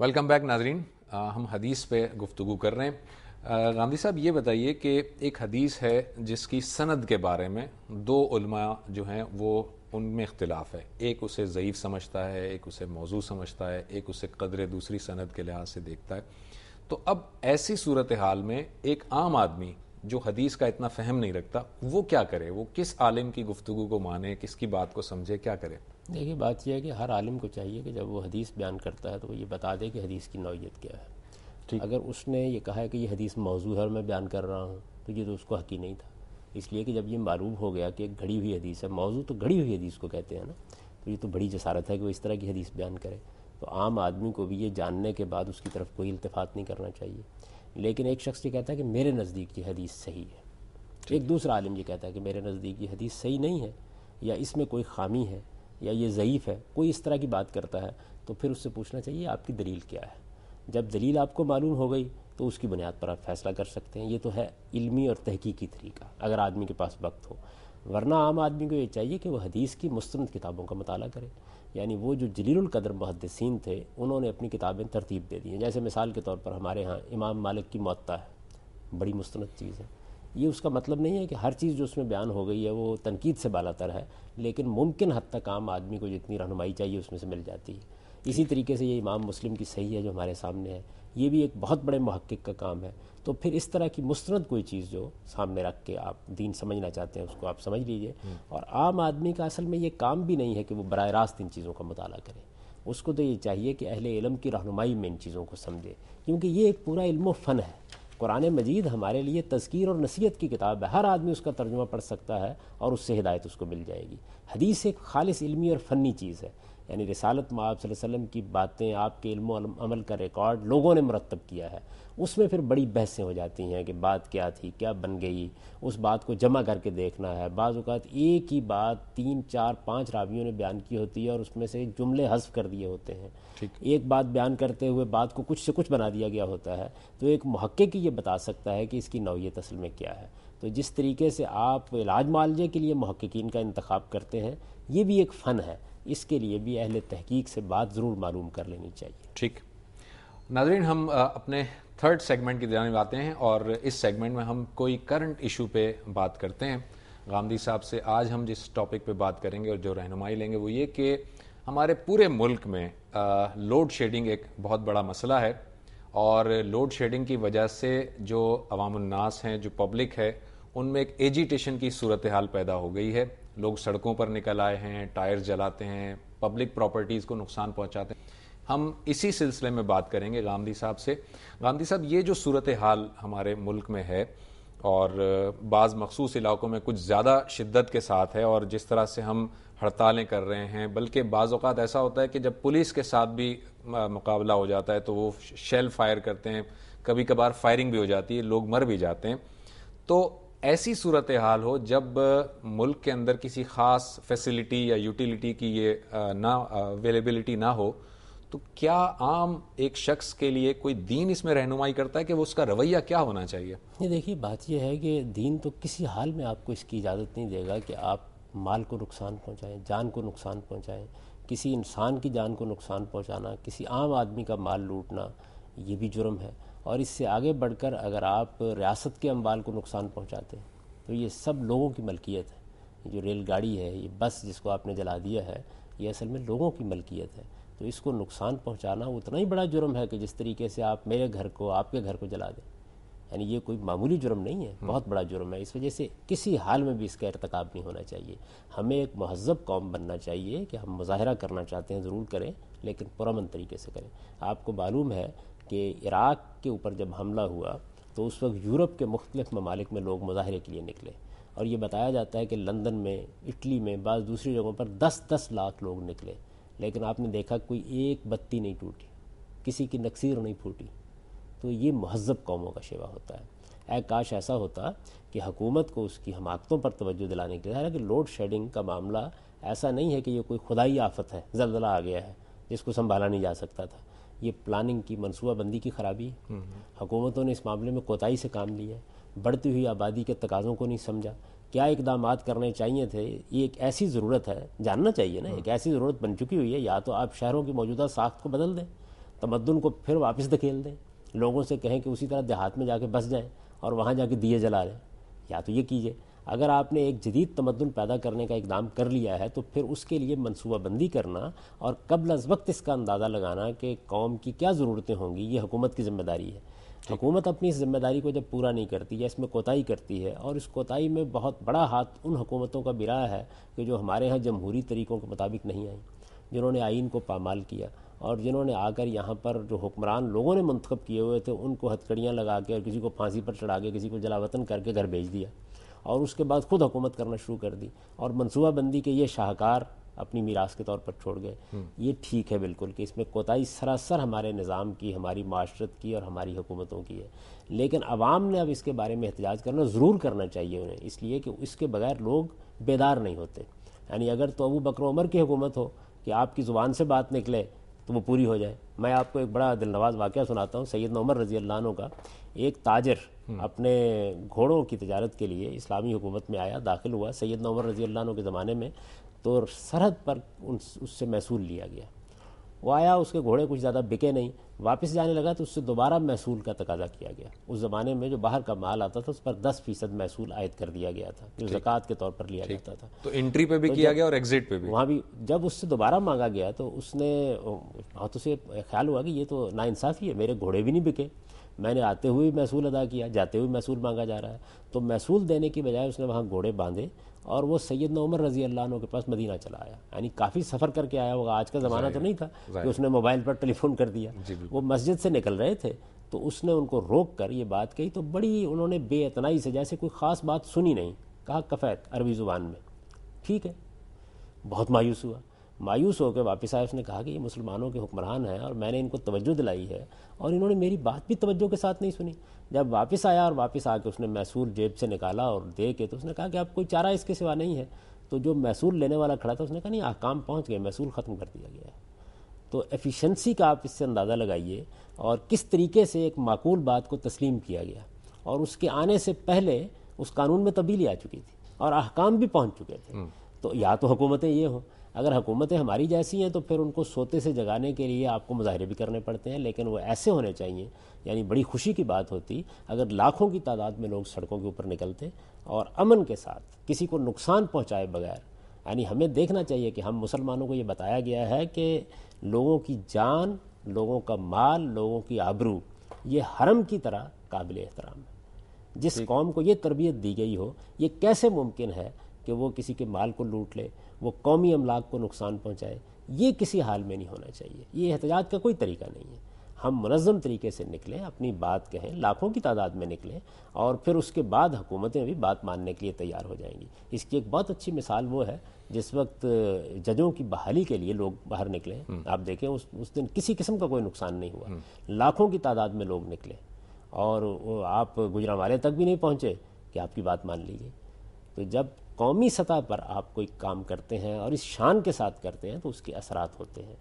Welcome back नाजरीन हम हदीस पे गुफ्तु कर रहे हैं रामदी uh, साहब ये बताइए कि एक हदीस है जिसकी सनद के बारे में दो उलमा जो हैं वो उनमें इख्तलाफ है एक उसे ज़यीफ़ समझता है एक उसे मौजू समझता है एक उसे कदर दूसरी सनद के लिहाज से देखता है तो अब ऐसी सूरत हाल में एक आम आदमी जो हदीस का इतना फहम नहीं रखता वो क्या करे वो किस आलिम की गुफ्तु को माने किसकी बात को समझे क्या करे देखिए बात यह है कि हर आलिम को चाहिए कि जब वो हदीस बयान करता है तो वो ये बता दे कि हदीस की नौीयत क्या है ठीक अगर उसने ये कहा है कि ये हदीस मौजू है और मैं बयान कर रहा हूँ तो ये तो उसको हकी नहीं था इसलिए कि जब ये मालूम हो गया कि एक घड़ी हुई हदीस है मौजू तो घड़ी हुई हदीस को कहते हैं ना तो ये तो बड़ी जसारत है कि वो इस तरह की हदीस बयान करे तो आम आदमी को भी ये जानने के बाद उसकी तरफ कोई इल्तफात नहीं करना चाहिए लेकिन एक शख्स ये कहता है कि मेरे नज़दीक ये हदीस सही है एक दूसरा आलिम ये कहता है कि मेरे नज़दीक ये हदीस सही नहीं है या इसमें कोई खामी है या ये ज़यीफ़ है कोई इस तरह की बात करता है तो फिर उससे पूछना चाहिए आपकी दलील क्या है जब दलील आपको मालूम हो गई तो उसकी बुनियाद पर आप फैसला कर सकते हैं ये तो है इल्मी और तहकीकी तरीका अगर आदमी के पास वक्त हो वरना आम आदमी को ये चाहिए कि वह हदीस की मुस्तंद किताबों का मताल करे यानी वो जो कदर मुहदसिन थे उन्होंने अपनी किताबें तरतीब दे दी हैं जैसे मिसाल के तौर पर हमारे यहाँ इमाम मालिक की मत्ता है बड़ी मुस्तंद चीज़ है ये उसका मतलब नहीं है कि हर चीज़ जो उसमें बयान हो गई है वो तनकीद से बालातर है लेकिन मुमकिन हद तक आम आदमी को जितनी रहनुमाई चाहिए उसमें से मिल जाती है इसी तरीके से ये इमाम मुस्लिम की सही है जो हमारे सामने है ये भी एक बहुत बड़े महक्क का काम है तो फिर इस तरह की मुस्ंद कोई चीज़ जो सामने रख के आप दीन समझना चाहते हैं उसको आप समझ लीजिए हम्म। और आम आदमी का असल में ये काम भी नहीं है कि वो बर रास्त इन चीज़ों का मताल करे उसको तो ये चाहिए कि अहिल इलम की रहनुमाई में इन चीज़ों को समझे क्योंकि ये एक पूरा इल्म फ़न है कुरान मजीद हमारे लिए तस्कीर और नसीहत की किताब है हर आदमी उसका तर्जुमा पढ़ सकता है और उससे हिदायत उसको मिल जाएगी हदीस एक खालिस इलमी और फ़नी चीज़ है यानी रसालत में आप वसम की बातें आपके इल्म अमल का रिकॉर्ड लोगों ने मरतब किया है उसमें फिर बड़ी बहसें हो जाती हैं कि बात क्या थी क्या बन गई उस बात को जमा करके देखना है बाज़ात एक ही बात तीन चार पाँच रावियों ने बयान की होती है और उसमें से जुमले हजफ कर दिए होते हैं एक बात बयान करते हुए बात को कुछ से कुछ बना दिया गया होता है तो एक महक्के की ये बता सकता है कि इसकी नौीयत असल में क्या है तो जिस तरीके से आप इलाज मालजे के लिए महक्कीन का इंतखब करते हैं ये भी एक फ़न है इसके लिए भी अहल तहकीक से बात ज़रूर मालूम कर लेनी चाहिए ठीक नाजरीन हम अपने थर्ड सेगमेंट की जानब आते हैं और इस सेगमेंट में हम कोई करंट इशू पे बात करते हैं गांधी साहब से आज हम जिस टॉपिक पे बात करेंगे और जो रहनुमाई लेंगे वो ये कि हमारे पूरे मुल्क में लोड शेडिंग एक बहुत बड़ा मसला है और लोड शेडिंग की वजह से जो अवामनास हैं जो पब्लिक है उनमें एक एजिटेशन की सूरत हाल पैदा हो गई है लोग सड़कों पर निकल आए हैं टायर जलाते हैं पब्लिक प्रॉपर्टीज़ को नुकसान पहुंचाते हैं हम इसी सिलसिले में बात करेंगे गांधी साहब से गांधी साहब ये जो सूरत हाल हमारे मुल्क में है और बाज़ मखसूस इलाकों में कुछ ज़्यादा शिद्दत के साथ है और जिस तरह से हम हड़तालें कर रहे हैं बल्कि बाज़ात ऐसा होता है कि जब पुलिस के साथ भी मुकाबला हो जाता है तो वो शेल फायर करते हैं कभी कभार फायरिंग भी हो जाती है लोग मर भी जाते हैं तो ऐसी सूरत हाल हो जब मुल्क के अंदर किसी ख़ास फैसिलिटी या यूटिलिटी की ये ना अवेलेबिलिटी ना हो तो क्या आम एक शख्स के लिए कोई दीन इसमें रहनुमाई करता है कि वो उसका रवैया क्या होना चाहिए ये देखिए बात यह है कि दीन तो किसी हाल में आपको इसकी इजाज़त नहीं देगा कि आप माल को नुकसान पहुँचाएँ जान को नुकसान पहुँचाएँ किसी इंसान की जान को नुकसान पहुँचाना किसी आम आदमी का माल लूटना ये भी जुर्म है और इससे आगे बढ़कर अगर आप रियासत के अम्बाल को नुकसान पहुँचाते हैं तो ये सब लोगों की मलकियत है जो रेलगाड़ी है ये बस जिसको आपने जला दिया है ये असल में लोगों की मलकियत है तो इसको नुकसान पहुंचाना उतना ही बड़ा जुर्म है कि जिस तरीके से आप मेरे घर को आपके घर को जला दें यानी ये कोई मामूली जुर्म नहीं है बहुत बड़ा जुर्म है इस वजह से किसी हाल में भी इसका इरतकब नहीं होना चाहिए हमें एक महजब कौम बनना चाहिए कि हम मुजाहरा करना चाहते हैं ज़रूर करें लेकिन पुरमन तरीके से करें आपको मालूम है कि इराक़ के ऊपर जब हमला हुआ तो उस वक्त यूरोप के मुख्तलिफ़ ममालिक में लोग मुजाहरे के लिए निकले और ये बताया जाता है कि लंदन में इटली में बाद दूसरी जगहों पर दस दस लाख लोग निकले लेकिन आपने देखा कोई एक बत्ती नहीं टूटी किसी की नक्सीर नहीं फूटी तो ये महजब कौमों का शेवा होता है ए काश ऐसा होता कि हकूमत को उसकी हमाकतों पर तोज्जो दिलाने के लिए हालांकि लोड शेडिंग का मामला ऐसा नहीं है कि ये कोई खुदाई आफत है जलजला आ गया है जिसको संभाला नहीं जा सकता था ये प्लानिंग की मनसूबाबंदी की ख़राबी है हम्म, हकूमतों हम्म। ने इस मामले में कोताही से काम लिया बढ़ती हुई आबादी के तकाज़ों को नहीं समझा क्या इकदाम करने चाहिए थे ये एक ऐसी ज़रूरत है जानना चाहिए ना हम्म। एक ऐसी ज़रूरत बन चुकी हुई है या तो आप शहरों की मौजूदा साख्त को बदल दें तमदन को फिर वापस धकेल दें लोगों से कहें कि उसी तरह देहात में जाके बस जाएं और वहाँ जाके दिए जला लें या तो ये कीजिए अगर आपने एक जदीद तमदन पैदा करने का इकदाम कर लिया है तो फिर उसके लिए मनसूबाबंदी करना और कबल अज वक्त इसका अंदाज़ा लगाना कि कौम की क्या ज़रूरतें होंगी ये हुकूमत की जिम्मेदारी है हुकूमत अपनी इस जिम्मेदारी को जब पूरा नहीं करती या इसमें कोताही करती है और इस कोताही में बहुत बड़ा हाथ उन हुकूमतों का भी रहा है कि जो हमारे यहाँ जमहूरी तरीक़ों के मुताबिक नहीं आई जिन्होंने आइन को पामाल किया और जिन्होंने आकर यहाँ पर जो हुक्मरान लोगों ने मंतखब किए हुए थे उनको हथकड़ियाँ लगा के और किसी को फांसी पर चढ़ा के किसी को जलावतन करके घर भेज दिया और उसके बाद खुद हुकूमत करना शुरू कर दी और मनसूबा बंदी के ये शाहकार अपनी मीरास के तौर पर छोड़ गए हम्म। ये ठीक है बिल्कुल कि इसमें कोताही सरासर हमारे निज़ाम की हमारी माशरत की और हमारी हुकूमतों की है लेकिन आवाम ने अब इसके बारे में एहतजाज करना ज़रूर करना चाहिए उन्हें इसलिए कि इसके बगैर लोग बेदार नहीं होते यानी अगर तो अबू बकर उमर की हुकूमत हो कि आपकी ज़ुबान से बात निकले तो वो पूरी हो जाए मैं आपको एक बड़ा दिलनवाज वाक़ सुनाता हूँ सैद नमर रजी अल्लाह का एक ताजर हम्म। अपने घोड़ों की तजारत के लिए इस्लामी हुकूमत में आया दाखिल हुआ सैद नमर रजी अल्लाह के ज़माने में तो सरहद पर उन उससे महसूल लिया गया वो आया उसके घोड़े कुछ ज़्यादा बिके नहीं वापस जाने लगा तो उससे दोबारा महसूल का तकाजा किया गया उस ज़माने में जो बाहर का माल आता था उस पर दस फीसद महसूल आयद कर दिया गया था जो जक़ात के तौर पर लिया जाता था तो एंट्री पे भी तो किया गया और एग्जिट पे भी वहाँ भी जब उससे दोबारा मांगा गया तो उसने बहुत तो उसे ख्याल हुआ कि ये तो नाइंसाफ़ी है मेरे घोड़े भी नहीं बिके मैंने आते हुए महसूल अदा किया जाते हुए महसूल मांगा जा रहा है तो महसूल देने की बजाय उसने वहाँ घोड़े बांधे और वो सैद उमर रजी अल्लाह के पास मदीना चला आया यानी काफ़ी सफ़र करके आया होगा आज का ज़माना तो नहीं था कि उसने मोबाइल पर टेलीफोन कर दिया वो मस्जिद से निकल रहे थे तो उसने उनको रोक कर ये बात कही तो बड़ी उन्होंने बेअतनाई से जैसे कोई ख़ास बात सुनी नहीं कहा कफ़ैत अरबी ज़ुबान में ठीक है बहुत मायूस हुआ मायूस होकर वापस आए उसने कहा कि ये मुसलमानों के हुक्मरान हैं और मैंने इनको तवज्जो दिलाई है और इन्होंने मेरी बात भी तवज्जो के साथ नहीं सुनी जब वापस आया और वापस आके उसने मैसूर जेब से निकाला और दे के तो उसने कहा कि अब कोई चारा इसके सिवा नहीं है तो जो मैसूर लेने वाला खड़ा था उसने कहा नहीं अहकाम पहुँच गए मैसूर ख़त्म कर दिया गया है तो एफिशिएंसी का आप इससे अंदाज़ा लगाइए और किस तरीके से एक माकूल बात को तस्लीम किया गया और उसके आने से पहले उस कानून में तब्दीली आ चुकी थी और अहकाम भी पहुँच चुके थे हम्म। तो या तो हुकूमतें ये हों अगर हुकूमतें हमारी जैसी हैं तो फिर उनको सोते से जगाने के लिए आपको मुजाहरे भी करने पड़ते हैं लेकिन वो ऐसे होने चाहिए यानी बड़ी खुशी की बात होती अगर लाखों की तादाद में लोग सड़कों के ऊपर निकलते और अमन के साथ किसी को नुकसान पहुँचाए बगैर यानी हमें देखना चाहिए कि हम मुसलमानों को ये बताया गया है कि लोगों की जान लोगों का माल लोगों की आबरू ये हरम की तरह काबिल एहतराम है जिस कौम को ये तरबियत दी गई हो ये कैसे मुमकिन है कि वो किसी के माल को लूट ले वो कौमी अमलाक को नुकसान पहुँचाए ये किसी हाल में नहीं होना चाहिए ये एहतजाज का कोई तरीका नहीं है हम मनज़म तरीके से निकलें अपनी बात कहें लाखों की तादाद में निकलें और फिर उसके बाद हुकूमतें भी बात मानने के लिए तैयार हो जाएंगी इसकी एक बहुत अच्छी मिसाल वो है जिस वक्त जजों की बहाली के लिए लोग बाहर निकले हम्म। आप देखें उस उस दिन किसी किस्म का कोई नुकसान नहीं हुआ हम्म। लाखों की तादाद में लोग निकले और आप गुजरा वाले तक भी नहीं पहुँचे कि आपकी बात मान लीजिए तो जब कौमी सतह पर आप कोई काम करते हैं और इस शान के साथ करते हैं तो उसके असरात होते हैं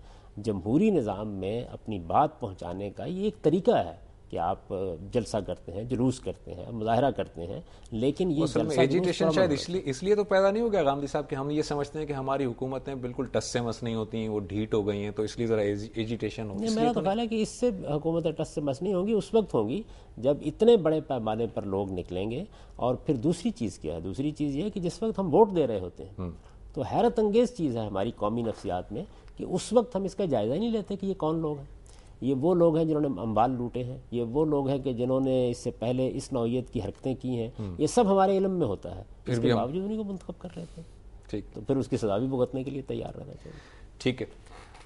जमहूरी निज़ाम में अपनी बात पहुँचाने का ये एक तरीका है कि आप जलसा करते हैं जुलूस करते हैं मुजाहरा करते हैं लेकिन ये एजिटेशन शायद इसलिए इसलिए तो पैदा नहीं हो गया गांधी साहब कि हम ये समझते हैं कि हमारी हुकूमतें बिल्कुल टस से मस नहीं होती वो ढीट हो गई हैं तो इसलिए ज़रा एजिटेशन हो मेरा तो ख्याल तो है कि इससे हुकूमतें टस से मस नहीं होंगी उस वक्त होंगी जब इतने बड़े पैमाने पर लोग निकलेंगे और फिर दूसरी चीज़ क्या है दूसरी चीज़ ये है कि जिस वक्त हम वोट दे रहे होते हैं हम्म। तो हैरत अंगेज़ चीज़ है हमारी कौमी नफ्सियात में कि उस वक्त हम इसका जायज़ा नहीं लेते कि ये कौन लोग हैं ये वो लोग हैं जिन्होंने अम्बाल लूटे हैं ये वो लोग हैं कि जिन्होंने इससे पहले इस नौीयत की हरकतें की हैं हम्म। ये सब हमारे इलम में होता है इसके बावजूद उन्हीं को मंतखब कर रहे थे ठीक तो फिर उसकी सजा भी भुगतने के लिए तैयार रहना चाहिए ठीक है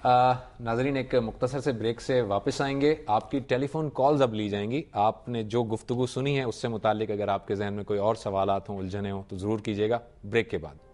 आ, नाजरीन एक मुख्तसर से ब्रेक से वापस आएंगे आपकी टेलीफोन कॉल्स अब ली जाएंगी आपने जो गुफ्तु सुनी है उससे मुतालिक अगर आपके जहन में कोई और सवाल हों उलझने हों तो ज़रूर कीजिएगा ब्रेक के बाद